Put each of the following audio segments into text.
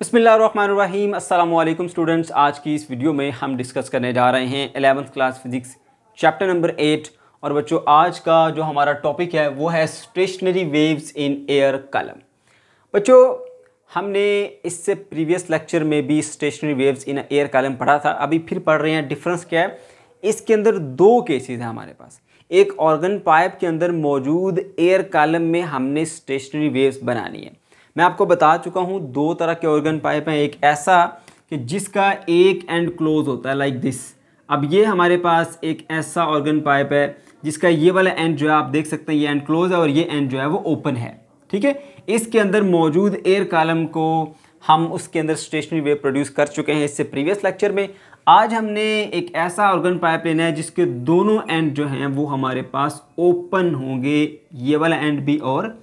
बसमीम अल्लाम स्टूडेंट्स आज की इस वीडियो में हम डिस्कस करने जा रहे हैं eleventh class physics chapter number eight और बच्चों आज का जो हमारा टॉपिक है वो है स्टेशनरी वेव्स इन एयर कलम बच्चों हमने इससे प्रीवियस लेक्चर में भी स्टेशनरी वेव्स इन एयर कलम पढ़ा था अभी फिर पढ़ रहे हैं डिफरेंस क्या है इसके अंदर दो केसेज हैं हमारे पास एक ऑर्गन पाइप के अंदर मौजूद एयर कॉलम में हमने स्टेशनरी वेव्स बनानी है मैं आपको बता चुका हूँ दो तरह के ऑर्गन पाइप हैं एक ऐसा कि जिसका एक एंड क्लोज होता है लाइक दिस अब ये हमारे पास एक ऐसा ऑर्गन पाइप है जिसका ये वाला एंड जो है आप देख सकते हैं ये एंड क्लोज है और ये एंड जो है वो ओपन है ठीक है इसके अंदर मौजूद एयर कॉलम को हम उसके अंदर स्टेशनरी वेव प्रोड्यूस कर चुके हैं इससे प्रीवियस लेक्चर में आज हमने एक ऐसा ऑर्गन पाइप लेना है जिसके दोनों एंड जो हैं वो हमारे पास ओपन होंगे ये वाला एंड भी और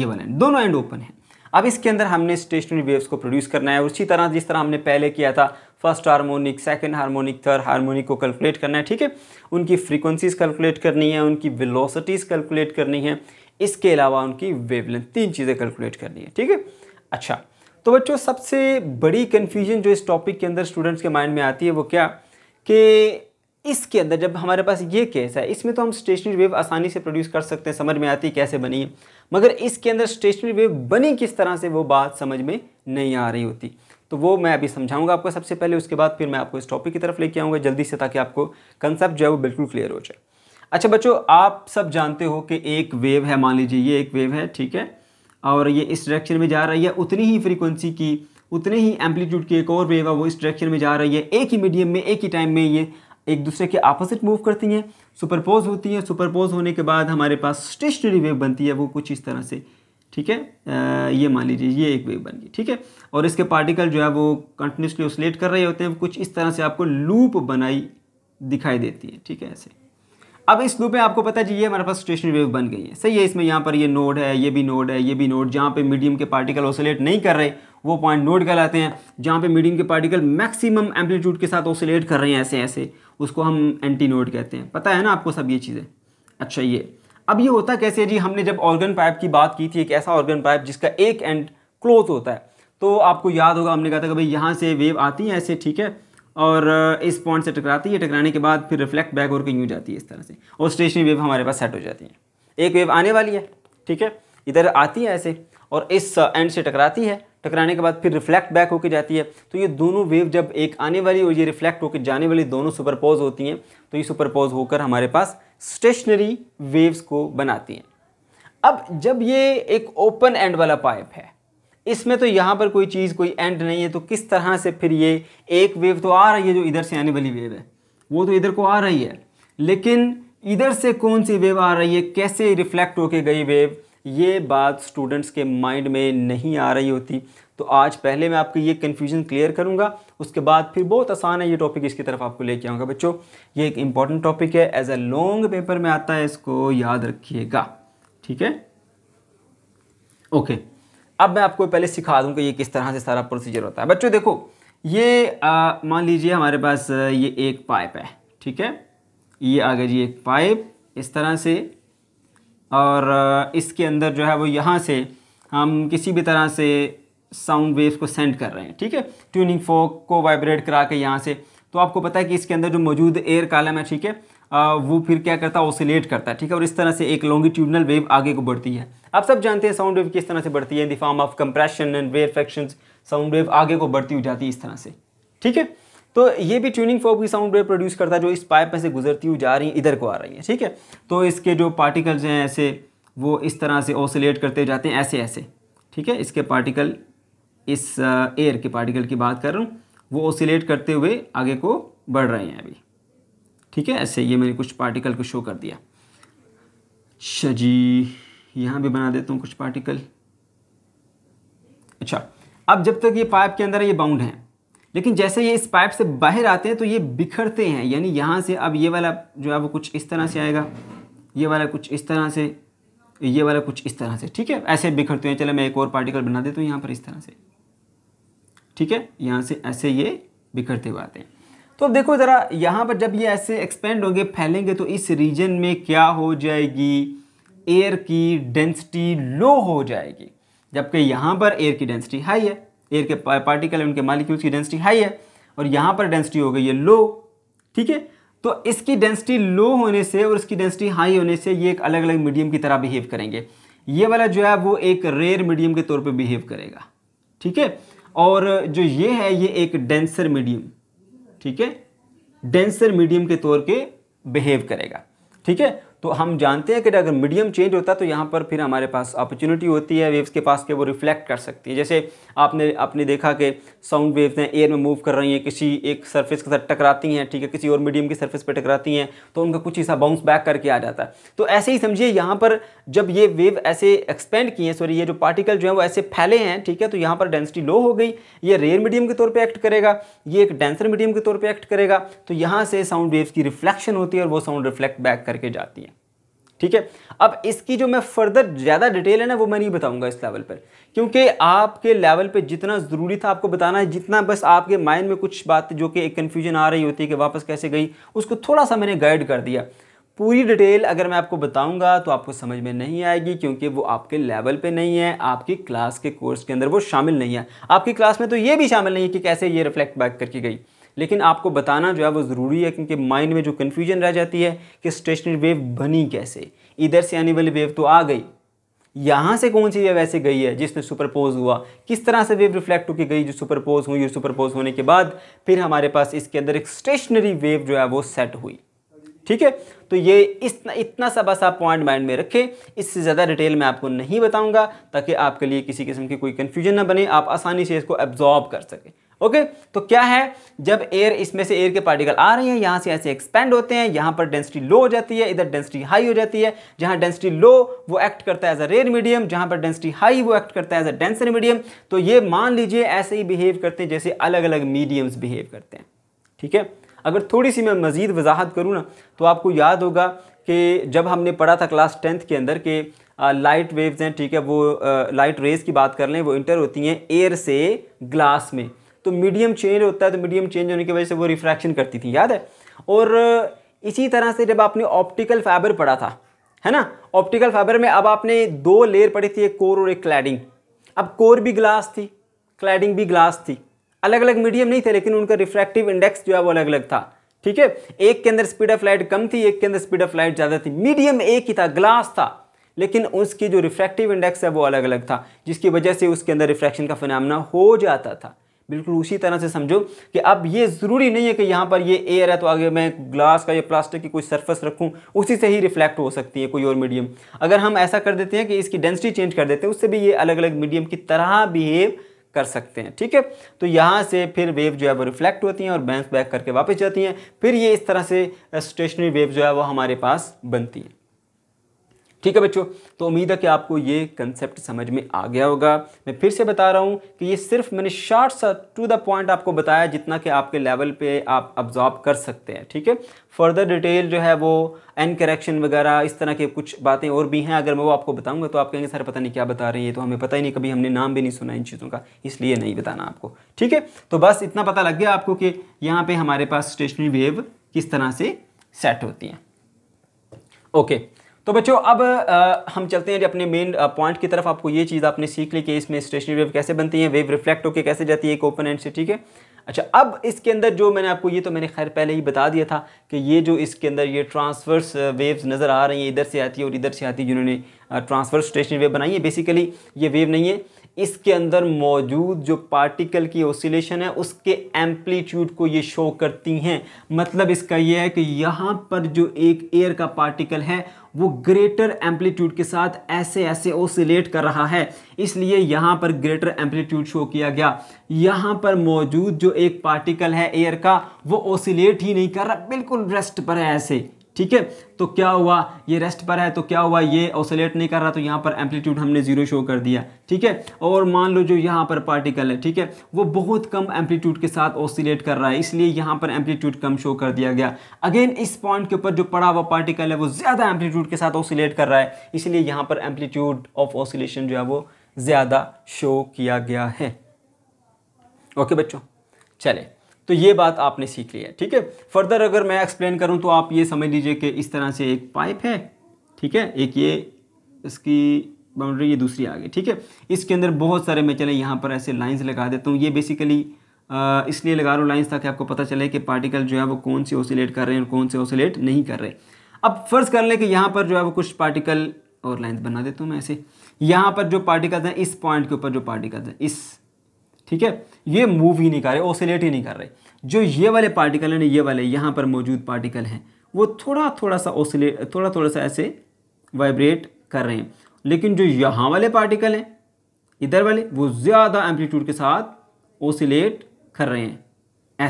ये वाला एंड दोनों एंड ओपन है अब इसके अंदर हमने स्टेशनरी वेव्स को प्रोड्यूस करना है उसी तरह जिस तरह हमने पहले किया था first harmonic second harmonic third harmonic को कैलकुलेट करना है ठीक है उनकी फ्रीक्वेंसीज कैलकुलेट करनी है उनकी वेलोसिटीज़ कैलकुलेट करनी है इसके अलावा उनकी वेवलेंथ तीन चीज़ें कैलकुलेट करनी है ठीक है अच्छा तो बच्चों सबसे बड़ी कन्फ्यूजन जो इस टॉपिक के अंदर स्टूडेंट्स के माइंड में आती है वो क्या कि इसके अंदर जब हमारे पास ये केस है इसमें तो हम स्टेशनरी वेव आसानी से प्रोड्यूस कर सकते हैं समझ में आती कैसे बनी है मगर इसके अंदर स्टेशनरी वेव बनी किस तरह से वो बात समझ में नहीं आ रही होती तो वो मैं अभी समझाऊंगा आपको सबसे पहले उसके बाद फिर मैं आपको इस टॉपिक की तरफ लेके आऊँगा जल्दी से ताकि आपको कंसेप्ट जो है वो बिल्कुल क्लियर हो जाए अच्छा बच्चों आप सब जानते हो कि एक वेव है मान लीजिए ये एक वेव है ठीक है और ये इस डायरेक्शन में जा रही है उतनी ही फ्रीक्वेंसी की उतने ही एम्पलीट्यूड की एक और वेव है वो इस डायरेक्शन में जा रही है एक ही मीडियम में एक ही टाइम में ये एक दूसरे के अपोजिट मूव करती हैं सुपरपोज होती हैं सुपरपोज होने के बाद हमारे पास स्टेशनरी वेव बनती है वो कुछ इस तरह से ठीक है आ, ये मान लीजिए ये एक वेव बन गई ठीक है और इसके पार्टिकल जो है वो कंटिन्यूसली ओसलेट कर रहे होते हैं कुछ इस तरह से आपको लूप बनाई दिखाई देती है ठीक है ऐसे अब इस लूप में आपको पता है ये हमारे पास स्टेशनरी वेव बन गई है सही है इसमें यहाँ पर ये नोड है ये भी नोड है ये भी नोड जहाँ पे मीडियम के पार्टिकल ओसलेट नहीं कर रहे वो पॉइंट नोट कहलाते हैं जहाँ पे मीडियम के पार्टिकल मैक्सिमम एम्पलीट्यूड के साथ ओसिलेट कर रहे हैं ऐसे ऐसे उसको हम एंटी नोड कहते हैं पता है ना आपको सब ये चीज़ें अच्छा ये अब ये होता कैसे जी हमने जब ऑर्गन पाइप की बात की थी एक ऐसा ऑर्गन पाइप जिसका एक एंड क्लोथ होता है तो आपको याद होगा हमने कहा था कि भाई यहाँ से वेव आती है ऐसे ठीक है और इस पॉइंट से टकराती है टकराने के बाद फिर रिफ्लेक्ट बैक और कहीं यूँ जाती है इस तरह से और स्टेशनरी वेव हमारे पास सेट हो जाती है एक वेव आने वाली है ठीक है इधर आती है ऐसे और इस एंड से टकराती है टकराने के बाद फिर रिफ्लेक्ट बैक होकर जाती है तो ये दोनों वेव जब एक आने वाली और ये रिफ्लेक्ट होकर जाने वाली दोनों सुपरपोज होती हैं तो ये सुपरपोज होकर हमारे पास स्टेशनरी वेव्स को बनाती हैं अब जब ये एक ओपन एंड वाला पाइप है इसमें तो यहाँ पर कोई चीज़ कोई एंड नहीं है तो किस तरह से फिर ये एक वेव तो आ रही है जो इधर से आने वाली वेव है वो तो इधर को आ रही है लेकिन इधर से कौन सी वेव आ रही है कैसे रिफ्लेक्ट होके गई वेव ये बात स्टूडेंट्स के माइंड में नहीं आ रही होती तो आज पहले मैं आपकी ये कन्फ्यूजन क्लियर करूँगा उसके बाद फिर बहुत आसान है ये टॉपिक इसकी तरफ आपको लेके आऊँगा बच्चों ये एक इंपॉर्टेंट टॉपिक है एज ए लॉन्ग पेपर में आता है इसको याद रखिएगा ठीक है ओके अब मैं आपको पहले सिखा दूँ कि ये किस तरह से सारा प्रोसीजर होता है बच्चों देखो ये मान लीजिए हमारे पास ये एक पाइप है ठीक है ये आ गया जी एक पाइप इस तरह से और इसके अंदर जो है वो यहाँ से हम किसी भी तरह से साउंड वेव को सेंड कर रहे हैं ठीक है ट्यूनिंग फोक को वाइब्रेट करा के यहाँ से तो आपको पता है कि इसके अंदर जो मौजूद एयर कालम है ठीक है वो फिर क्या करता है ओसिलेट करता है ठीक है और इस तरह से एक लॉन्गिट्यूडनल वेव आगे को बढ़ती है आप सब जानते हैं साउंड वेव किस तरह से बढ़ती है in the form of compression and rarefaction sound wave आगे को बढ़ती हुई जाती है इस तरह से ठीक है तो ये भी ट्यूनिंग फॉर्म की साउंड वेव प्रोड्यूस करता है जो इस पाइप में से गुजरती हुई जा रही है इधर को आ रही है ठीक है तो इसके जो पार्टिकल्स हैं ऐसे वो इस तरह से ओसोलेट करते जाते हैं ऐसे ऐसे ठीक है इसके पार्टिकल इस एयर के पार्टिकल की बात कर रहा हूँ वो ओसिलेट करते हुए आगे को बढ़ रहे हैं अभी ठीक है ऐसे ये मैंने कुछ पार्टिकल को शो कर दिया अच्छा जी यहाँ भी बना देता हूँ कुछ पार्टिकल अच्छा अब जब तक ये पाइप के अंदर ये बाउंड हैं लेकिन जैसे ये इस पाइप से बाहर आते हैं तो ये बिखरते हैं यानी यहाँ से अब ये वाला जो है वो कुछ इस तरह से आएगा ये वाला कुछ इस तरह से ये वाला कुछ इस तरह से ठीक है ऐसे बिखरते हैं चले मैं एक और पार्टिकल बना देता हूँ यहाँ पर इस तरह से ठीक है यहाँ से ऐसे ये बिखरते हुए आते हैं तो अब देखो ज़रा यहाँ पर जब ये ऐसे एक्सपेंड होंगे फैलेंगे तो इस रीजन में क्या हो जाएगी एयर की डेंसिटी लो हो जाएगी जबकि यहाँ पर एयर की डेंसिटी हाई है एयर के पार्टिकल है उनके मालिक्यूल्स की डेंसिटी हाई है और यहाँ पर डेंसिटी हो गई है लो ठीक है तो इसकी डेंसिटी लो होने से और इसकी डेंसिटी हाई होने से ये एक अलग अलग मीडियम की तरह बिहेव करेंगे ये वाला जो है वो एक रेयर मीडियम के तौर पे बिहेव करेगा ठीक है और जो ये है ये एक डेंसर मीडियम ठीक है डेंसर मीडियम के तौर के बिहेव करेगा ठीक है तो हम जानते हैं कि अगर मीडियम चेंज होता है तो यहाँ पर फिर हमारे पास अपॉर्चुनिटी होती है वेव्स के पास के वो रिफ्लेक्ट कर सकती है जैसे आपने आपने देखा कि साउंड वेव्स हैं एयर में मूव कर रही हैं किसी एक सर्फेस के साथ टकराती हैं ठीक है किसी और मीडियम की सर्फेस पर टकराती हैं तो उनका कुछ हिस्सा बाउंस बैक करके आ जाता है तो ऐसे ही समझिए यहाँ पर जब ये वेव ऐसे एक्सपेंड किए हैं सॉरी ये जो पार्टिकल जो है वो ऐसे फैले हैं ठीक है तो यहाँ पर डेंसिटी लो हो गई ये रेयर मीडियम के तौर पर एक्ट करेगा ये एक डेंसर मीडियम के तौर पर एक्ट करेगा तो यहाँ से साउंड वेव्स की रिफ्लेक्शन होती है और वो साउंड रिफ्लेक्ट बैक करके जाती है ठीक है अब इसकी जो मैं फर्दर ज़्यादा डिटेल है ना वो मैं नहीं बताऊंगा इस लेवल पर क्योंकि आपके लेवल पे जितना ज़रूरी था आपको बताना है जितना बस आपके माइंड में कुछ बात जो कि एक कन्फ्यूजन आ रही होती है कि वापस कैसे गई उसको थोड़ा सा मैंने गाइड कर दिया पूरी डिटेल अगर मैं आपको बताऊंगा तो आपको समझ में नहीं आएगी क्योंकि वो आपके लेवल पे नहीं है आपकी क्लास के कोर्स के अंदर वो शामिल नहीं है आपकी क्लास में तो ये भी शामिल नहीं है कि कैसे ये रिफ्लेक्ट बैक करके गई लेकिन आपको बताना जो है वो ज़रूरी है क्योंकि माइंड में जो कन्फ्यूजन रह जाती है कि स्टेशनरी वेव बनी कैसे इधर से आने वाली वेव तो आ गई यहाँ से कौन सी वेव ऐसे गई है जिसमें सुपरपोज हुआ किस तरह से वेव रिफ्लेक्ट होकर गई जो सुपरपोज हुई और सुपरपोज होने के बाद फिर हमारे पास इसके अंदर एक स्टेशनरी वेव जो है वो सेट हुई ठीक है तो ये इतना इतना सा बस आप पॉइंट माइंड में रखें इससे ज़्यादा डिटेल मैं आपको नहीं बताऊंगा ताकि आपके लिए किसी किस्म की कोई कन्फ्यूजन ना बने आप आसानी से इसको एब्जॉर्ब कर सकें ओके तो क्या है जब एयर इसमें से एयर के पार्टिकल आ रहे हैं यहाँ से ऐसे एक्सपेंड होते हैं यहाँ पर डेंसिटी लो हो जाती है इधर डेंसिटी हाई हो जाती है जहाँ डेंसिटी लो वो एक्ट करता है एज अ रेयर मीडियम जहाँ पर डेंसिटी हाई वो एक्ट करता है एज अ डेंसर मीडियम तो ये मान लीजिए ऐसे ही बिहेव करते हैं जैसे अलग अलग मीडियम्स बिहेव करते हैं ठीक है अगर थोड़ी सी मैं मज़ीद वजाहत करूँ ना तो आपको याद होगा कि जब हमने पढ़ा था क्लास टेंथ के अंदर के लाइट वेव्स हैं ठीक है वो लाइट रेज की बात कर लें वो इंटर होती हैं एयर से ग्लास में तो मीडियम चेंज होता है तो मीडियम चेंज होने की वजह से वो रिफ्रैक्शन करती थी याद है और इसी तरह से जब आपने ऑप्टिकल फाइबर पढ़ा था है ना ऑप्टिकल फाइबर में अब आपने दो लेयर पढ़ी थी एक कोर और एक क्लैडिंग अब कोर भी ग्लास थी क्लैडिंग भी ग्लास थी अलग अलग मीडियम नहीं थे लेकिन उनका रिफ्रैक्टिव इंडेक्स जो है वो अलग अलग था ठीक है एक के अंदर स्पीड ऑफ लाइट कम थी एक के अंदर स्पीड ऑफ लाइट ज़्यादा थी मीडियम एक ही था ग्लास था लेकिन उसकी जो रिफ्रैक्टिव इंडेक्स है वो अलग अलग था जिसकी वजह से उसके अंदर रिफ्रैक्शन का फिनमना हो जाता था बिल्कुल उसी तरह से समझो कि अब ये ज़रूरी नहीं है कि यहाँ पर ये एयर है तो आगे मैं ग्लास का या प्लास्टिक की कोई सरफेस रखूँ उसी से ही रिफ्लेक्ट हो सकती है कोई और मीडियम अगर हम ऐसा कर देते हैं कि इसकी डेंसिटी चेंज कर देते हैं उससे भी ये अलग अलग मीडियम की तरह बिहेव कर सकते हैं ठीक है तो यहाँ से फिर वेव जो है वो रिफ्लेक्ट होती हैं और बैंस बैक करके वापस जाती हैं फिर ये इस तरह से स्टेशनरी वेव जो है वो हमारे पास बनती है ठीक है बच्चों तो उम्मीद है कि आपको ये कंसेप्ट समझ में आ गया होगा मैं फिर से बता रहा हूँ कि ये सिर्फ मैंने शॉर्ट सा टू द पॉइंट आपको बताया जितना कि आपके लेवल पे आप ऑब्जॉर्व कर सकते हैं ठीक है फर्दर डिटेल जो है वो एन करेक्शन वगैरह इस तरह के कुछ बातें और भी हैं अगर मैं वो आपको बताऊँगा तो आप कहेंगे सर पता नहीं क्या बता रहे हैं ये तो हमें पता ही नहीं कभी हमने नाम भी नहीं सुना इन चीज़ों का इसलिए नहीं बताना आपको ठीक है तो बस इतना पता लग गया आपको कि यहाँ पर हमारे पास स्टेशनरी वेव किस तरह से सेट होती हैं ओके okay. तो बच्चों अब आ, हम चलते हैं अपने मेन पॉइंट की तरफ आपको ये चीज़ आपने सीख ली कि इसमें स्टेशनरी वेव कैसे बनती है वेव रिफ्लेक्ट होकर कैसे जाती है एक ओपन एंड से ठीक है अच्छा अब इसके अंदर जो मैंने आपको ये तो मैंने खैर पहले ही बता दिया था कि ये जो इसके अंदर ये ट्रांसवर्स वेव्स नज़र आ रही हैं इधर से आती है और इधर से आती है जिन्होंने ट्रांसवर्स स्टेशनरी वेव बनाई है बेसिकली ये वेव नहीं है इसके अंदर मौजूद जो पार्टिकल की ओसिलेशन है उसके एम्पलीट्यूड को ये शो करती हैं मतलब इसका ये है कि यहाँ पर जो एक एयर का पार्टिकल है वो ग्रेटर एम्पलीट्यूड के साथ ऐसे ऐसे ओसिलेट कर रहा है इसलिए यहाँ पर ग्रेटर एम्पलीट्यूड शो किया गया यहाँ पर मौजूद जो एक पार्टिकल है एयर का वो ओसिलेट ही नहीं कर रहा बिल्कुल रेस्ट पर है ऐसे ठीक है तो क्या हुआ ये रेस्ट पर है तो क्या हुआ ये ऑसोलेट नहीं कर रहा तो यहाँ पर एम्पलीट्यूड हमने ज़ीरो शो कर दिया ठीक है और मान लो जो यहाँ पर पार्टिकल है ठीक है वो बहुत कम एम्पलीट्यूड के साथ ओसिलेट कर रहा है इसलिए यहाँ पर एम्पलीट्यूड कम शो कर दिया गया अगेन इस पॉइंट के ऊपर जो पड़ा हुआ पार्टिकल है वो ज़्यादा एम्पलीट्यूड के साथ ऑसिलेट कर रहा है इसलिए यहाँ पर एम्पलीट्यूड ऑफ ऑसोलेशन जो है वो ज़्यादा शो किया गया है ओके बच्चों चले तो ये बात आपने सीख ली है ठीक है फर्दर अगर मैं एक्सप्लेन करूँ तो आप ये समझ लीजिए कि इस तरह से एक पाइप है ठीक है एक ये इसकी बाउंड्री ये दूसरी आ गई ठीक है इसके अंदर बहुत सारे मैं चले यहाँ पर ऐसे लाइंस लगा देता हूँ ये बेसिकली इसलिए लगा रहा हूँ लाइन्स ताकि आपको पता चले कि पार्टिकल जो है वो कौन से ओसिलेट कर रहे हैं और कौन से ओसिलेट नहीं कर रहे अब फ़र्ज़ कर लें कि यहाँ पर जो है वो कुछ पार्टिकल और लाइन्स बना देता हूँ मैं ऐसे यहाँ पर जो पार्टिकल्स हैं इस पॉइंट के ऊपर जो पार्टिकल्स हैं इस ठीक है ये मूव ही नहीं कर रहे ओसिलेट ही नहीं कर रहे जो ये वाले पार्टिकल हैं ये वाले यहाँ पर मौजूद पार्टिकल हैं वो थोड़ा थोड़ा सा ओसिलेट थोड़ा थोड़ा सा ऐसे वाइब्रेट कर रहे हैं लेकिन जो यहाँ वाले पार्टिकल हैं इधर वाले वो ज़्यादा एम्पलीट्यूड के साथ ओसिलेट कर रहे हैं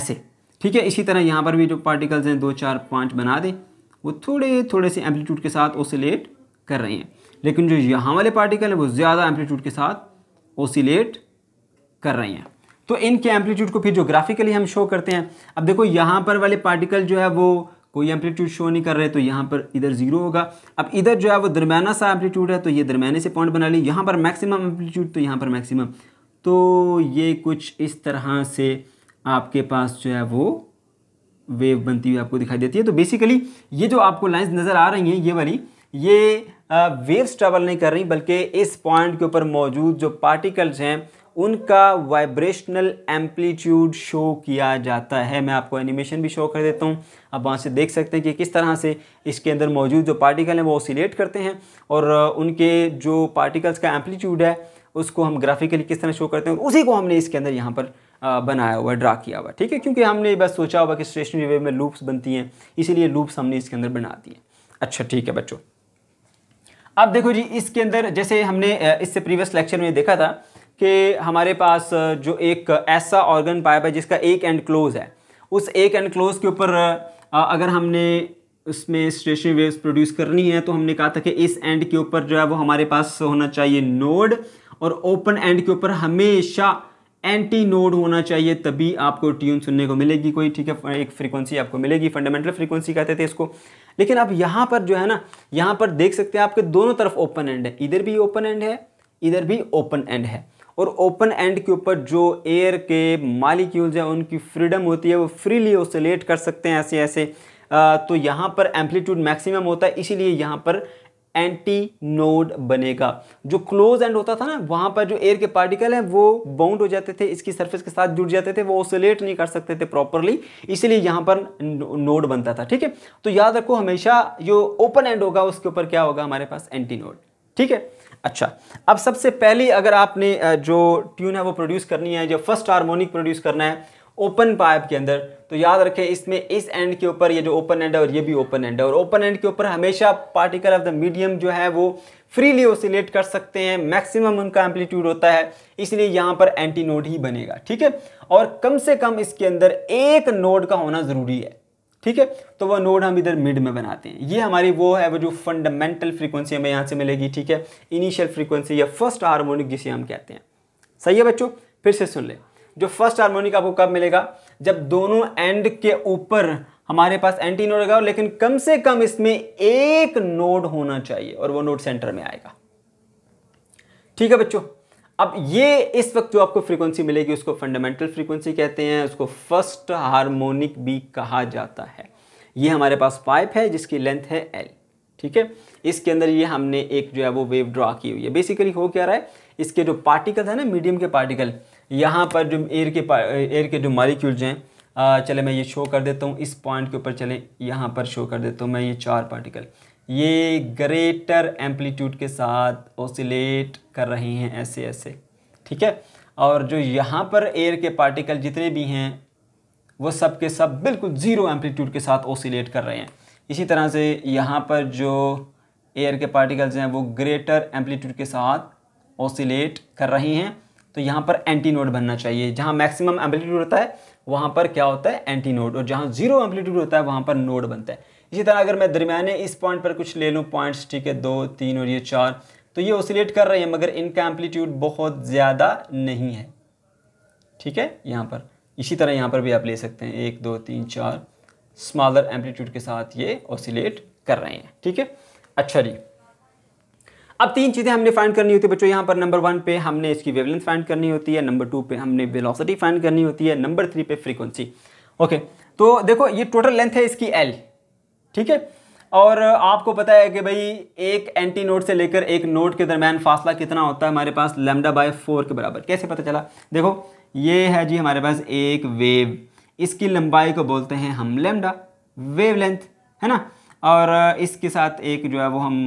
ऐसे ठीक है इसी तरह यहाँ पर भी जो पार्टिकल्स हैं दो चार पाँच बना दें वो थोड़े थोड़े से एम्पलीट्यूड के साथ ओसिलेट कर रहे हैं लेकिन जो यहाँ वाले पार्टिकल हैं वो ज़्यादा एम्पलीट्यूड के साथ ओसिलेट कर रही हैं तो इनके एम्पलीट्यूड को फिर जो ग्राफिकली हम शो करते हैं अब देखो यहाँ पर वाले पार्टिकल जो है वो कोई एम्पलीट्यूड शो नहीं कर रहे तो यहाँ पर इधर जीरो होगा अब इधर जो है वो दरमियाना सा एम्पलीट्यूड है तो ये दरमियाने से पॉइंट बना ली यहाँ पर मैक्सिमम एम्पलीट्यूड तो यहाँ पर मैक्सिमम तो ये कुछ इस तरह से आपके पास जो है वो वेव बनती हुई आपको दिखाई देती है तो बेसिकली ये जो आपको लाइन्स नज़र आ रही हैं ये वाली ये वेव्स ट्रेवल नहीं कर रही बल्कि इस पॉइंट के ऊपर मौजूद जो पार्टिकल्स हैं उनका वाइब्रेशनल एम्पलीट्यूड शो किया जाता है मैं आपको एनिमेशन भी शो कर देता हूँ आप वहाँ से देख सकते हैं कि किस तरह से इसके अंदर मौजूद जो पार्टिकल हैं वो ओसिलेट करते हैं और उनके जो पार्टिकल्स का एम्पलीट्यूड है उसको हम ग्राफिकली किस तरह शो करते हैं और उसी को हमने इसके अंदर यहाँ पर बनाया हुआ ड्रा किया हुआ ठीक है क्योंकि हमने बस सोचा हुआ कि स्टेशनरी वेव में लूप्स बनती हैं इसीलिए लूप्स हमने इसके अंदर बना दिए अच्छा ठीक है बच्चों अब देखो जी इसके अंदर जैसे हमने इससे प्रीवियस लेक्चर में देखा था कि हमारे पास जो एक ऐसा ऑर्गन पाइप है जिसका एक एंड क्लोज है उस एक एंड क्लोज के ऊपर अगर हमने उसमें स्टेशनरी वेव्स प्रोड्यूस करनी है तो हमने कहा था कि इस एंड के ऊपर जो है वो हमारे पास होना चाहिए नोड और ओपन एंड के ऊपर हमेशा एंटी नोड होना चाहिए तभी आपको ट्यून सुनने को मिलेगी कोई ठीक है एक फ्रीक्वेंसी आपको मिलेगी फंडामेंटल फ्रीक्वेंसी कहते थे इसको लेकिन आप यहाँ पर जो है ना यहाँ पर देख सकते हैं आपके दोनों तरफ ओपन एंड है इधर भी ओपन एंड है इधर भी ओपन एंड है और ओपन एंड के ऊपर जो एयर के मालिक्यूल्स हैं उनकी फ्रीडम होती है वो फ्रीली ओसोलेट कर सकते हैं ऐसे ऐसे आ, तो यहाँ पर एम्पलीट्यूड मैक्सिमम होता है इसीलिए यहाँ पर एंटी नोड बनेगा जो क्लोज एंड होता था ना वहाँ पर जो एयर के पार्टिकल हैं वो बाउंड हो जाते थे इसकी सरफेस के साथ जुड़ जाते थे वो ओसोलेट नहीं कर सकते थे प्रॉपरली इसीलिए यहाँ पर नोड बनता था ठीक है तो याद रखो हमेशा जो ओपन एंड होगा उसके ऊपर क्या होगा हमारे पास एंटी नोड ठीक है अच्छा अब सबसे पहले अगर आपने जो ट्यून है वो प्रोड्यूस करनी है जो फर्स्ट हारमोनिक प्रोड्यूस करना है ओपन पाइप के अंदर तो याद रखें इसमें इस एंड के ऊपर ये जो ओपन एंड है और ये भी ओपन एंड है और ओपन एंड के ऊपर हमेशा पार्टिकल ऑफ द मीडियम जो है वो फ्रीली ओसिलेट कर सकते हैं मैक्सिमम उनका एम्पलीट्यूड होता है इसलिए यहाँ पर एंटी नोड ही बनेगा ठीक है और कम से कम इसके अंदर एक नोड का होना ज़रूरी है ठीक है तो वह नोड हम इधर मिड में बनाते हैं ये हमारी वो है वो जो फंडामेंटल फ्रीक्वेंसी हमें यहाँ से मिलेगी ठीक है इनिशियल फ्रीक्वेंसी या फर्स्ट हार्मोनिक जिसे हम कहते हैं सही है बच्चों फिर से सुन ले जो फर्स्ट हार्मोनिक आपको कब मिलेगा जब दोनों एंड के ऊपर हमारे पास एंटी नोड होगा लेकिन कम से कम इसमें एक नोड होना चाहिए और वो नोड सेंटर में आएगा ठीक है बच्चों अब ये इस वक्त जो आपको फ्रीक्वेंसी मिलेगी उसको फंडामेंटल फ्रीक्वेंसी कहते हैं उसको फर्स्ट हार्मोनिक भी कहा जाता है ये हमारे पास पाइप है जिसकी लेंथ है एल ठीक है इसके अंदर ये हमने एक जो है वो वेव ड्रॉ की हुई है बेसिकली हो क्या रहा है इसके जो पार्टिकल है ना मीडियम के पार्टिकल यहाँ पर जो एयर के एयर के जो मालिक्यूल्स हैं चले मैं ये शो कर देता हूँ इस पॉइंट के ऊपर चले यहाँ पर शो कर देता हूँ मैं ये चार पार्टिकल ये ग्रेटर एम्पलीट्यूड के साथ ओसिलेट कर रहे हैं ऐसे ऐसे ठीक है और जो यहाँ पर एयर के पार्टिकल जितने भी हैं वो सब के सब बिल्कुल ज़ीरो एम्पलीट्यूड के साथ ओसिलेट कर रहे हैं इसी तरह से यहाँ पर जो एयर के पार्टिकल्स हैं वो ग्रेटर एम्पलीट्यूड के साथ ओसिलेट कर रहे हैं तो यहाँ पर एंटी नोड बनना चाहिए जहाँ मैक्सिमम एम्पलीट्यूड होता है वहाँ पर क्या होता है एंटी नोड और जहाँ जीरो एम्पलीट्यूड होता है वहाँ पर नोड बनता है इसी तरह अगर मैं दरमियान इस पॉइंट पर कुछ ले लूँ पॉइंट्स ठीक है दो तीन और ये चार तो ये ओसिलेट कर रहे हैं मगर इनका एम्पलीट्यूड बहुत ज़्यादा नहीं है ठीक है यहाँ पर इसी तरह यहाँ पर भी आप ले सकते हैं एक दो तीन चार स्मॉलर एम्पलीट्यूड के साथ ये ओसिलेट कर रहे हैं ठीक है अच्छा जी अब तीन चीज़ें हमने फाइंड करनी होती है बच्चों यहाँ पर नंबर वन पे हमने इसकी वेवलेंथ फाइंड करनी होती है नंबर टू पे हमने वेलोसिटी फाइंड करनी होती है नंबर थ्री पे फ्रीक्वेंसी ओके तो देखो ये टोटल लेंथ है इसकी एल ठीक है और आपको पता है कि भाई एक एंटी नोड से लेकर एक नोड के दरमियान फासला कितना होता है हमारे पास लेमडा बाय फोर के बराबर कैसे पता चला देखो ये है जी हमारे पास एक वेव इसकी लंबाई को बोलते हैं हम लेमडा वेव लेंथ है ना और इसके साथ एक जो है वो हम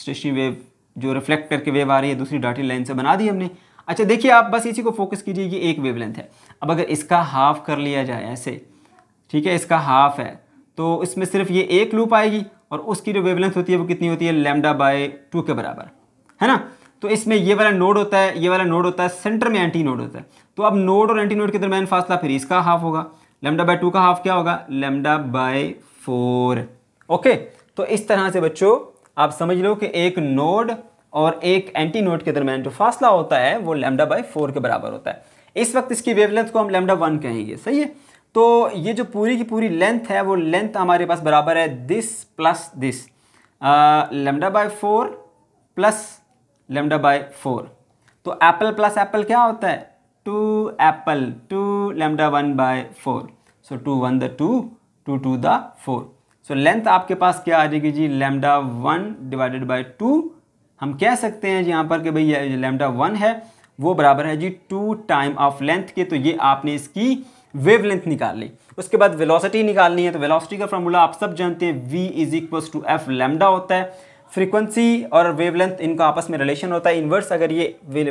स्टेशनरी वेव जो रिफ्लेक्ट करके वेव आ रही है दूसरी डाटी लाइन से बना दी हमने अच्छा देखिए आप बस इसी को फोकस कीजिए कि एक वेव लेंथ है अब अगर इसका हाफ कर लिया जाए ऐसे ठीक है इसका हाफ है तो इसमें सिर्फ ये एक लूप आएगी और उसकी जो वेवलेंथ होती है वो कितनी होती है लेमडा बाय टू के बराबर है ना तो इसमें ये वाला नोड होता है ये वाला नोड होता है सेंटर में एंटी नोड होता है तो अब नोड और एंटी नोड के दरमियान फासला फिर इसका हाफ होगा लेमडा बाय टू का हाफ क्या होगा लेमडा बाय फोर ओके तो इस तरह से बच्चों आप समझ लो कि एक नोड और एक एंटी नोड के दरमियान जो फासला होता है वो लेमडा बाय फोर के बराबर होता है इस वक्त इसकी वेवलेंथ को हम लेमडा वन कहेंगे सही है तो ये जो पूरी की पूरी लेंथ है वो लेंथ हमारे पास बराबर है this plus this lambda by four plus lambda by four तो एप्पल प्लस एप्पल क्या होता है two apple two lambda one by four so two one the two two two the four so length आपके पास क्या आ जाएगी जी lambda one divided by two हम कह सकते हैं जी यहाँ पर कि भाई ये लेमडा वन है वो बराबर है जी टू टाइम ऑफ लेंथ के तो ये आपने इसकी वेव लेंथ निकाल ली उसके बाद वेलोसिटी निकालनी है तो वेलोसिटी का फॉर्मूला आप सब जानते हैं v is equals to f lambda होता है फ्रीक्वेंसी और वेवलेंथ इनका आपस में रिलेशन होता है इन्वर्स अगर ये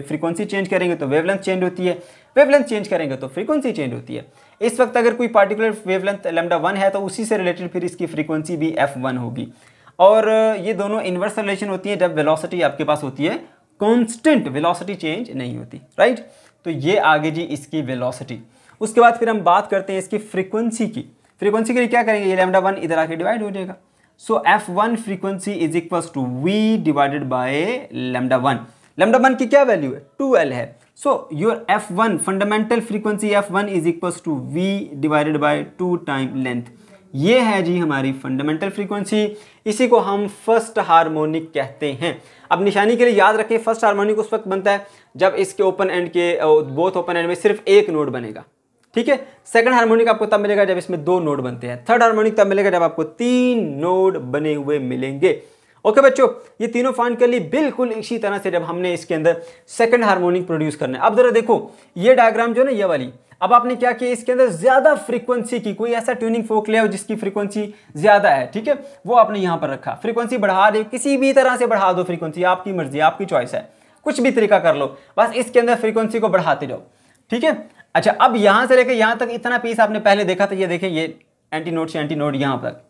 फ्रीक्वेंसी चेंज करेंगे तो वेवलेंथ चेंज होती है वेवलेंथ चेंज करेंगे तो फ्रीक्वेंसी चेंज होती है इस वक्त अगर कोई पार्टिकुलर वेवलेंथ लेमडा वन है तो उसी से रिलेटेड फिर इसकी फ्रीक्वेंसी भी एफ वन होगी और ये दोनों इन्वर्स रिलेशन होती है जब वेलोसिटी आपके पास होती है कॉन्स्टेंट वेलोसिटी चेंज नहीं होती राइट तो ये आगे जी इसकी वेलोसिटी उसके बाद फिर हम बात करते हैं इसकी फ्रीक्वेंसी की फ्रीक्वेंसी के लिए क्या करेंगे ये लैम्डा वन इधर आके डिवाइड हो जाएगा so f one frequency is equal to v divided by lambda one lambda one की क्या वैल्यू है टू एल है so your f one fundamental frequency f one is equal to v divided by two time length ये है जी हमारी fundamental frequency इसी को हम फर्स्ट हार्मोनिक कहते हैं अब निशानी के लिए याद रखें फर्स्ट हार्मोनिक उस वक्त बनता है जब इसके ओपन एंड के बोथ ओपन एंड में सिर्फ एक नोड बनेगा ठीक है सेकंड हार्मोनिक आपको तब मिलेगा जब इसमें दो नोड बनते हैं थर्ड हार्मोनिक तब मिलेगा जब आपको तीन नोड बने हुए मिलेंगे ओके बच्चों ये तीनों फाइन कर ली बिल्कुल इसी तरह से जब हमने इसके अंदर सेकंड हार्मोनिक प्रोड्यूस करना है अब जरा देखो ये डायग्राम जो है ना ये वाली अब आपने क्या किया इसके अंदर ज्यादा फ्रीक्वेंसी की कोई ऐसा ट्यूनिंग फोक लिया हो जिसकी फ्रीक्वेंसी ज्यादा है ठीक है वो आपने यहाँ पर रखा फ्रीक्वेंसी बढ़ा दे किसी भी तरह से बढ़ा दो फ्रीक्वेंसी आपकी मर्जी आपकी चॉइस है कुछ भी तरीका कर लो बस इसके अंदर फ्रीक्वेंसी को बढ़ाते जाओ ठीक है अच्छा अब यहाँ से लेकर यहाँ तक इतना पीस आपने पहले देखा था तो ये देखें ये एंटी नोड से एंटी नोड यहाँ पर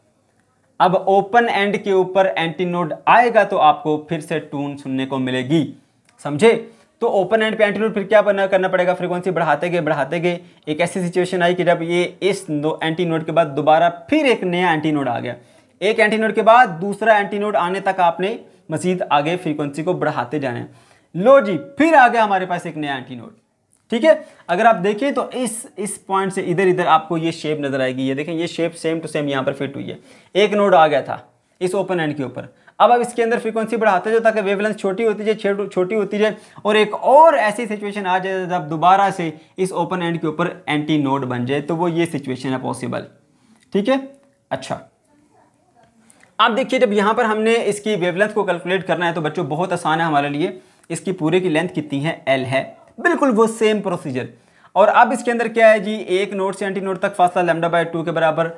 अब ओपन एंड के ऊपर एंटी नोड आएगा तो आपको फिर से टून सुनने को मिलेगी समझे तो ओपन एंड पे एंटी नोड फिर क्या बना करना पड़ेगा फ्रीक्वेंसी बढ़ाते गए बढ़ाते गए एक ऐसी सिचुएशन आई कि जब ये इस दो एंटी नोड के बाद दोबारा फिर एक नया एंटी नोड आ गया एक एंटी नोड के बाद दूसरा एंटी नोड आने तक आपने मजीद आगे फ्रीक्वेंसी को बढ़ाते जाने लो जी फिर आ गया हमारे पास एक नया एंटी नोड ठीक है अगर आप देखें तो इस इस पॉइंट से इधर इधर आपको ये शेप नजर आएगी ये देखें ये शेप सेम टू सेम यहाँ पर फिट हुई है एक नोड आ गया था इस ओपन एंड के ऊपर अब आप इसके अंदर फ्रीक्वेंसी बढ़ाते जाओ ताकि वेवलेंथ छोटी होती जाए छोटी होती जाए और एक और ऐसी सिचुएशन आ जाए जब दोबारा से इस ओपन एंड के ऊपर एंटी नोड बन जाए तो वो ये सिचुएशन है पॉसिबल ठीक है अच्छा आप देखिए जब यहाँ पर हमने इसकी वेवलेंथ को कैलकुलेट करना है तो बच्चों बहुत आसान है हमारे लिए इसकी पूरे की लेंथ कितनी है एल है बिल्कुल वो सेम प्रोसीजर और अब इसके अंदर क्या है जी एक नोट से एंटी नोट तक फासला लेमडा बाई टू के बराबर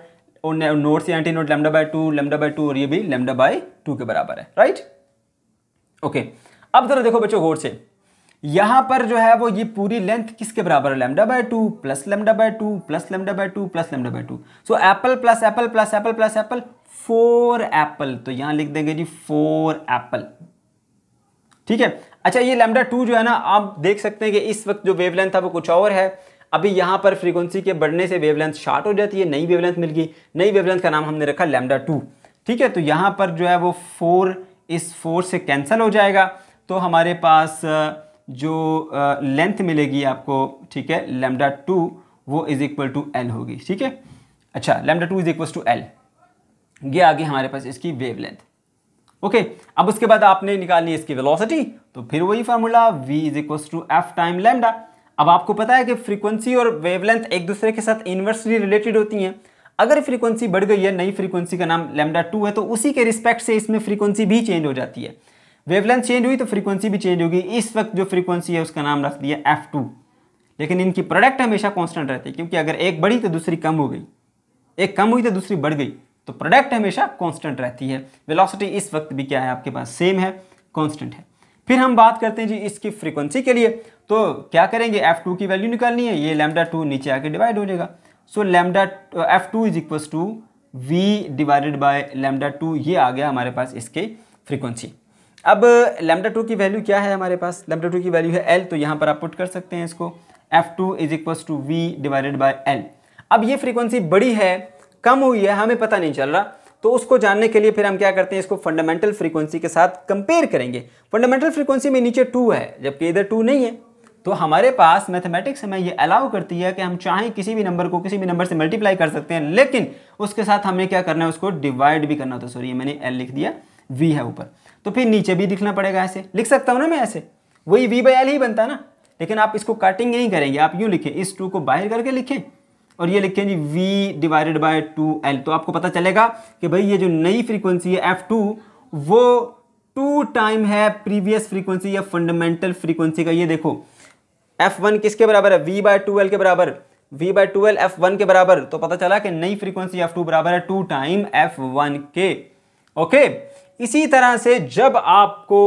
और नोट से antinode lambda by two lambda by two और ये भी लेमडा बाई टू के बराबर है राइट ओके अब जरा देखो बच्चों गौर से यहां पर जो है वो ये पूरी लेंथ किसके बराबर है lambda by two plus lambda by two plus lambda by two plus lambda by two so apple plus apple plus apple plus apple four apple तो यहां लिख देंगे जी फोर एप्पल ठीक है अच्छा ये लेमडा टू जो है ना आप देख सकते हैं कि इस वक्त जो वेवलेंथ था वो कुछ और है अभी यहाँ पर फ्रीक्वेंसी के बढ़ने से वेवलेंथ शार्ट हो जाती है नई वेवलेंथ मिल गई नई वेवलेंथ का नाम हमने रखा लेमडा टू ठीक है तो यहाँ पर जो है वो फोर इस फोर से कैंसिल हो जाएगा तो हमारे पास जो लेंथ मिलेगी आपको ठीक है लेमडा टू वो इज़ इक्वल टू एल होगी ठीक है अच्छा lambda two is equal to L ये आगे हमारे पास इसकी वेवलेंथ ओके okay, अब उसके बाद आपने निकालनी इसकी वेलोसिटी तो फिर वही formula v is equal to f time lambda अब आपको पता है कि फ्रीक्वेंसी और वेवलेंथ एक दूसरे के साथ इन्वर्सली रिलेटेड होती हैं अगर फ्रीक्वेंसी बढ़ गई है नई फ्रीक्वेंसी का नाम लेमडा टू है तो उसी के रिस्पेक्ट से इसमें फ्रीक्वेंसी भी चेंज हो जाती है वेवलेंथ चेंज हुई तो फ्रीक्वेंसी भी चेंज होगी इस वक्त जो फ्रीक्वेंसी है उसका नाम रख दिया एफ टू लेकिन इनकी प्रोडक्ट हमेशा कॉन्स्टेंट रहती है क्योंकि अगर एक बढ़ी तो दूसरी कम हो गई एक कम हुई तो दूसरी बढ़ गई तो प्रोडक्ट हमेशा कांस्टेंट रहती है वेलोसिटी इस वक्त भी क्या है आपके पास सेम है कांस्टेंट है फिर हम बात करते हैं जी इसकी फ्रीक्वेंसी के लिए तो क्या करेंगे एफ टू की वैल्यू निकालनी है ये लेमडा टू नीचे आके डिवाइड हो जाएगा so lambda f two is equal to v divided by lambda two ये आ गया हमारे पास इसकी फ्रीक्वेंसी अब लेमडा टू की वैल्यू क्या है हमारे पास लेमडा टू की वैल्यू है एल तो यहाँ पर आप पुट कर सकते हैं इसको f two is equal to v divided by L अब ये फ्रीक्वेंसी बड़ी है कम हुई है हमें पता नहीं चल रहा तो उसको जानने के लिए फिर हम क्या करते हैं इसको फंडामेंटल फ्रीक्वेंसी के साथ कंपेयर करेंगे फंडामेंटल फ्रीक्वेंसी में नीचे टू है जबकि इधर टू नहीं है तो हमारे पास मैथमेटिक्स हमें ये अलाउ करती है कि हम चाहें किसी भी नंबर को किसी भी नंबर से मल्टीप्लाई कर सकते हैं लेकिन उसके साथ हमें क्या करना है उसको डिवाइड भी करना होता है सॉरी ये मैंने एल लिख दिया वी है ऊपर तो फिर नीचे भी लिखना पड़ेगा ऐसे लिख सकता हूँ ना मैं ऐसे वही वी बाई एल ही बनता है ना लेकिन आप इसको कटिंग नहीं करेंगे आप यूँ लिखें इस टू को बाहर करके लिखें और ये लिखें जी v divided by two L तो आपको पता चलेगा कि भाई ये जो नई फ्रीक्वेंसी है एफ टू वो टू टाइम है प्रीवियस फ्रीक्वेंसी या फंडामेंटल फ्रीक्वेंसी का ये देखो एफ वन किसके बराबर है वी बाय टू के बराबर v by two f1 f one के बराबर तो पता चला कि नई फ्रीक्वेंसी एफ टू बराबर है टू टाइम एफ वन के ओके इसी तरह से जब आपको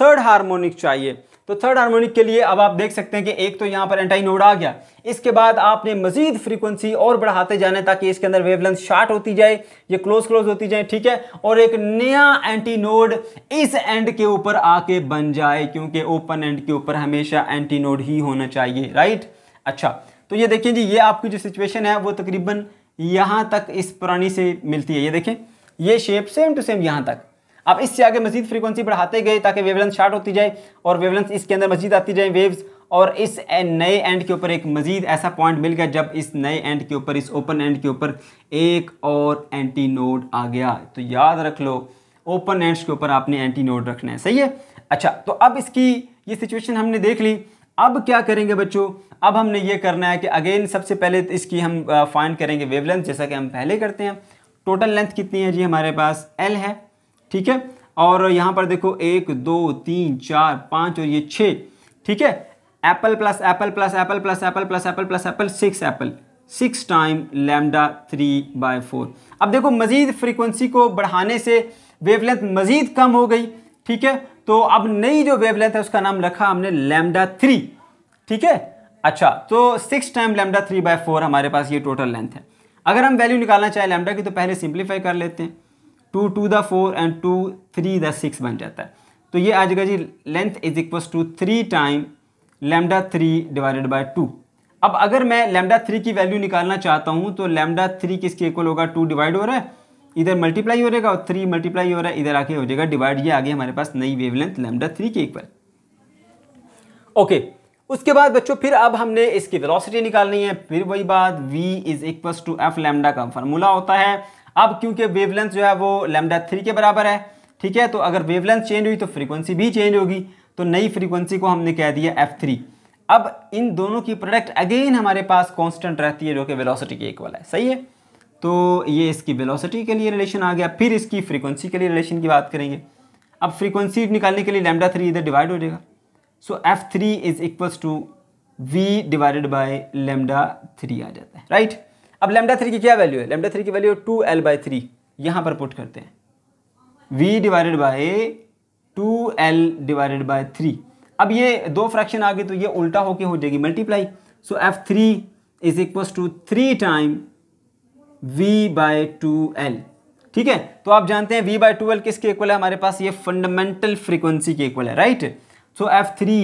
थर्ड हारमोनिक चाहिए तो थर्ड हार्मोनिक के लिए अब आप देख सकते हैं कि एक तो यहाँ पर एंटाई नोड आ गया इसके बाद आपने मजीद फ्रीक्वेंसी और बढ़ाते जाना ताकि इसके अंदर वेवलेंथ शार्ट होती जाए ये क्लोज क्लोज होती जाए ठीक है और एक नया एंटी नोड इस एंड के ऊपर आके बन जाए क्योंकि ओपन एंड के ऊपर हमेशा एंटी नोड ही होना चाहिए राइट अच्छा तो ये देखें जी ये आपकी जो सिचुएशन है वो तकरीबन यहाँ तक इस पुरानी से मिलती है ये देखें ये शेप सेम टू सेम यहाँ तक आप इससे आगे मजीद फ्रीक्वेंसी बढ़ाते गए ताकि वेवलेंस शार्ट होती जाए और वेवलेंस इसके अंदर मजीद आती जाए वेव्स और इस नए एंड के ऊपर एक मजीद ऐसा पॉइंट मिल गया जब इस नए एंड के ऊपर इस ओपन एंड के ऊपर एक और एंटी नोड आ गया तो याद रख लो ओपन एंड्स के ऊपर आपने एंटी नोड रखना है सही है अच्छा तो अब इसकी ये सिचुएशन हमने देख ली अब क्या करेंगे बच्चों अब हमने ये करना है कि अगेन सबसे पहले इसकी हम फाइंड करेंगे वेवलेंथ जैसा कि हम पहले करते हैं टोटल लेंथ कितनी है जी हमारे पास एल है ठीक है और यहाँ पर देखो एक दो तीन चार पाँच और ये छः ठीक है apple plus apple plus apple plus apple plus apple plus apple six apple six time lambda three by four अब देखो मज़ीद फ्रीक्वेंसी को बढ़ाने से वेवलेंथ मज़ीद कम हो गई ठीक है तो अब नई जो वेवलेंथ है उसका नाम रखा हमने लेमडा थ्री ठीक है अच्छा तो six time lambda three by four हमारे पास ये टोटल लेंथ है अगर हम वैल्यू निकालना चाहें लेमडा की तो पहले सिंप्लीफाई कर लेते हैं two two the four and two three the six बन जाता है तो ये आ जाएगा जी length is equal to three time lambda three divided by two अब अगर मैं लेमडा थ्री की वैल्यू निकालना चाहता हूँ तो लेमडा थ्री किसके इक्वल होगा टू डिवाइड हो रहा है इधर मल्टीप्लाई हो रहेगा और थ्री मल्टीप्लाई हो रहा है इधर आके हो जाएगा डिवाइड ये आगे हमारे पास नई वेव लेंथ लेमडा थ्री के इक्वल ओके उसके बाद बच्चों फिर अब हमने इसकी वेलोसिटी निकालनी है फिर वही बात v is equal to f lambda का फार्मूला होता है अब क्योंकि वेवलेंथ जो है वो लेमडा थ्री के बराबर है ठीक है तो अगर वेवलेंथ चेंज हुई तो फ्रीक्वेंसी भी चेंज होगी तो नई फ्रीक्वेंसी को हमने कह दिया एफ थ्री अब इन दोनों की प्रोडक्ट अगेन हमारे पास कॉन्स्टेंट रहती है जो कि वेलोसिटी के इक्वल है सही है तो ये इसकी वेलोसिटी के लिए रिलेशन आ गया फिर इसकी फ्रीक्वेंसी के लिए रिलेशन की बात करेंगे अब फ्रीक्वेंसी निकालने के लिए लेमडा थ्री इधर डिवाइड हो जाएगा so f three is equals to v divided by lambda three आ जाता है राइट right? अब लेमडा थ्री की क्या वैल्यू है लेमडा थ्री की value two L by three यहाँ पर पुट करते हैं v divided by two L divided by three अब ये दो फ्रैक्शन आ गए तो ये उल्टा होके हो जाएगी multiply so f three is equals to three time v by two L ठीक है तो आप जानते हैं v बाय टू एल किसके इक्वल है हमारे पास ये फंडामेंटल फ्रीक्वेंसी के इक्वल है right so f three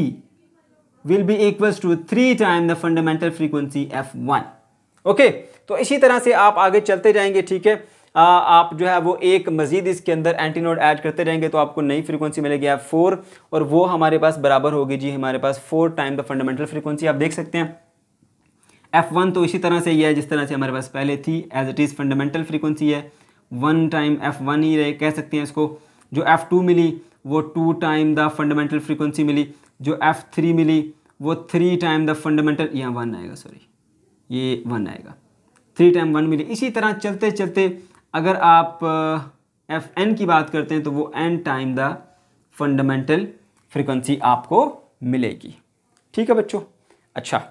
will be equal to three time the fundamental frequency f one okay तो इसी तरह से आप आगे चलते जाएंगे ठीक है आ, आप जो है वो एक मज़ीद इसके अंदर एंटीनोड ऐड करते रहेंगे तो आपको नई फ्रीक्वेंसी मिलेगी आप फोर और वो हमारे पास बराबर होगी जी हमारे पास four time the fundamental frequency आप देख सकते हैं एफ़ वन तो इसी तरह से ही है जिस तरह से हमारे पास पहले थी as it is fundamental frequency है वन टाइम एफ़ वन ही रहे कह सकते हैं इसको जो एफ़ टू मिली वो two time the fundamental frequency मिली जो एफ़ थ्री मिली वो थ्री टाइम द फंडामेंटल यहाँ वन आएगा सॉरी ये वन आएगा थ्री टाइम वन मिले इसी तरह चलते चलते अगर आप एफ एन की बात करते हैं तो वो n time the fundamental frequency आपको मिलेगी ठीक है बच्चों अच्छा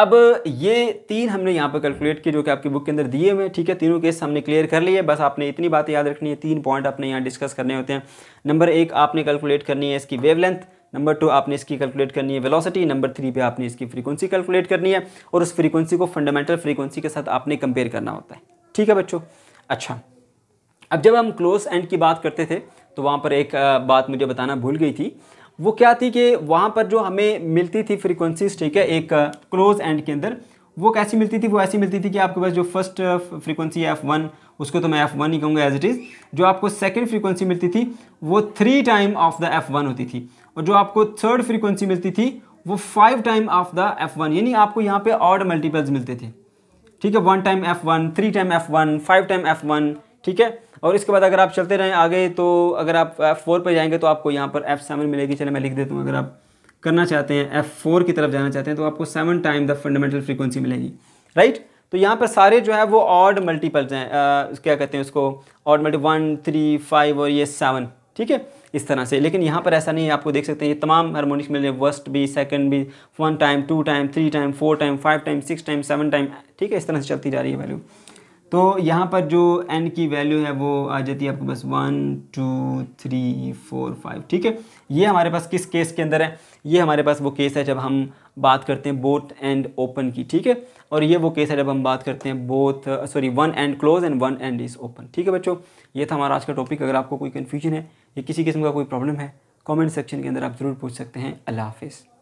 अब ये तीन हमने यहाँ पर कैलकुलेट किए जो कि आपकी बुक के अंदर दिए हुए हैं ठीक है तीनों केस हमने क्लियर कर लिए बस आपने इतनी बातें याद रखनी है तीन पॉइंट आपने यहाँ डिस्कस करने होते हैं नंबर एक आपने कैलकुलेट करनी है इसकी वेवलेंथ नंबर टू आपने इसकी कैलकुलेट करनी है वेलोसिटी नंबर थ्री पे आपने इसकी फ्रीक्वेंसी कैलकुलेट करनी है और उस फ्रीक्वेंसी को फंडामेंटल फ्रीक्वेंसी के साथ आपने कंपेयर करना होता है ठीक है बच्चों अच्छा अब जब हम क्लोज एंड की बात करते थे तो वहाँ पर एक बात मुझे बताना भूल गई थी वो क्या थी कि वहाँ पर जो हमें मिलती थी फ्रीक्वेंसीज ठीक है एक क्लोज एंड के अंदर वो कैसी मिलती थी वो ऐसी मिलती थी कि आपके पास जो फर्स्ट फ्रीक्वेंसी है एफ़ वन उसको तो मैं एफ़ वन ही कहूँगा एज इट इज़ जो आपको सेकंड फ्रीक्वेंसी मिलती थी वो three time of the f one होती थी और जो आपको थर्ड फ्रीक्वेंसी मिलती थी वो five time of the f one यानी आपको यहाँ पे ऑर्ड मल्टीपल्स मिलते थे ठीक है one time f one three time f one five time f one ठीक है और इसके बाद अगर आप चलते रहें आगे तो अगर आप एफ फोर पर जाएंगे तो आपको यहाँ पर एफ सेवन मिलेगी चले मैं लिख देता हूँ अगर आप करना चाहते हैं एफ फोर की तरफ जाना चाहते हैं तो आपको seven time the fundamental frequency मिलेगी राइट तो यहाँ पर सारे जो है वो ऑर्ड मल्टीपल्स हैं क्या कहते हैं उसको odd multi one three five और ये सेवन ठीक है इस तरह से लेकिन यहाँ पर ऐसा नहीं है आपको देख सकते हैं ये तमाम हारमोनिक्स मिल रहे हैं भी सेकंड भी one time two time three time four time five time six time seven time ठीक है इस तरह से चलती जा रही है वैल्यू तो यहाँ पर जो एन की वैल्यू है वो आ जाती है आपके पास one two three four five ठीक है ये हमारे पास किस केस के अंदर है ये हमारे पास वो केस है जब हम बात करते हैं बोट एंड ओपन की ठीक है और ये वो केस है जब हम बात करते हैं both sorry one end close end one end is open ठीक है बच्चों ये था हमारा आज का टॉपिक अगर आपको कोई कन्फ्यूजन है या किसी किस्म का कोई प्रॉब्लम है कमेंट सेक्शन के अंदर आप ज़रूर पूछ सकते हैं अल्लाह हाफिज़